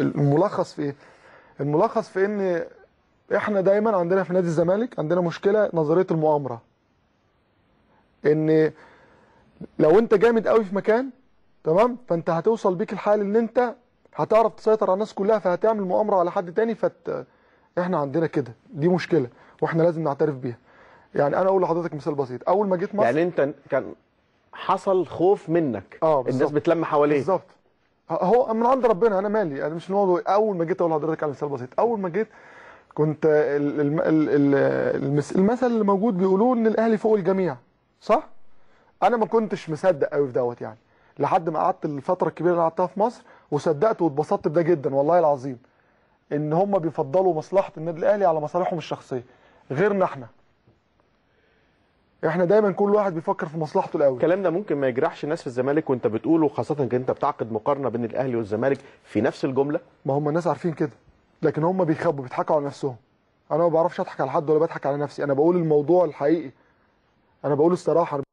الملخص في ايه الملخص في ان احنا دايما عندنا في نادي الزمالك عندنا مشكله نظريه المؤامره ان لو انت جامد قوي في مكان تمام فانت هتوصل بيك الحال ان انت هتعرف تسيطر على الناس كلها فهتعمل مؤامره على حد تاني فت احنا عندنا كده دي مشكله واحنا لازم نعترف بيها يعني انا اقول لحضرتك مثال بسيط اول ما جيت مصر يعني انت كان حصل خوف منك اه بالزبط. الناس بتلم حواليك بالظبط هو من عند ربنا انا مالي انا مش الموضوع اول ما جيت اقول لحضرتك على مثال بسيط اول ما جيت كنت المثل اللي موجود بيقولوه ان الاهلي فوق الجميع صح انا ما كنتش مصدق قوي في دوت يعني لحد ما قعدت الفتره الكبيره اللي قعدتها في مصر وصدقت واتبسطت بده جدا والله العظيم ان هم بيفضلوا مصلحه النادي الاهلي على مصالحهم الشخصيه غيرنا احنا احنا دايما كل واحد بيفكر في مصلحته الاول الكلام ده ممكن ما يجرحش الناس في الزمالك وانت بتقوله خاصه انك انت بتعقد مقارنه بين الاهلي والزمالك في نفس الجمله ما هم الناس عارفين كده لكن هم بيخبوا بيضحكوا على نفسهم انا ما بعرفش اضحك على حد ولا بضحك على نفسي انا بقول الموضوع الحقيقي انا بقول الصراحه